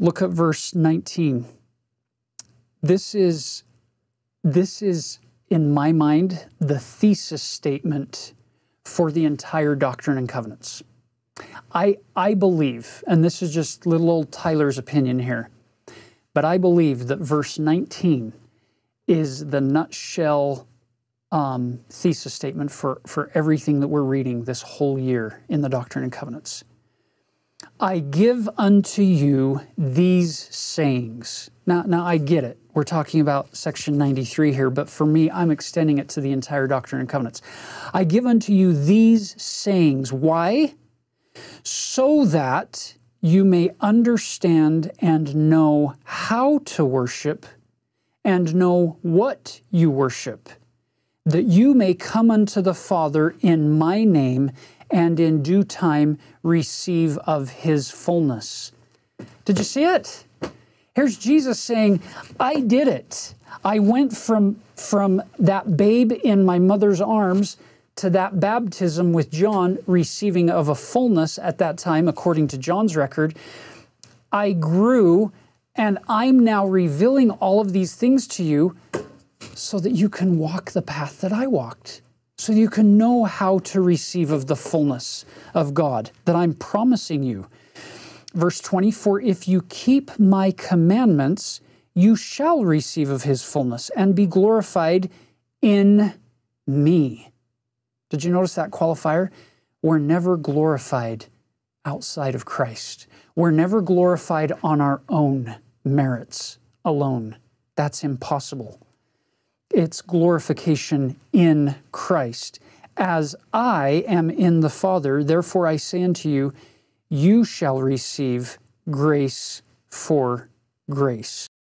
Look at verse 19. This is, this is, in my mind, the thesis statement for the entire Doctrine and Covenants. I, I believe, and this is just little old Tyler's opinion here, but I believe that verse 19 is the nutshell um, thesis statement for, for everything that we're reading this whole year in the Doctrine and Covenants. I give unto you these sayings. Now, now I get it. We're talking about section 93 here, but for me, I'm extending it to the entire Doctrine and Covenants. I give unto you these sayings. Why? So that you may understand and know how to worship and know what you worship, that you may come unto the Father in my name and in due time receive of his fullness. Did you see it? Here's Jesus saying, I did it. I went from, from that babe in my mother's arms to that baptism with John, receiving of a fullness at that time, according to John's record. I grew, and I'm now revealing all of these things to you so that you can walk the path that I walked so you can know how to receive of the fullness of God that I'm promising you. Verse 24 If you keep my commandments, you shall receive of his fullness and be glorified in me. Did you notice that qualifier? We're never glorified outside of Christ. We're never glorified on our own merits alone. That's impossible its glorification in Christ. As I am in the Father, therefore I say unto you, you shall receive grace for grace.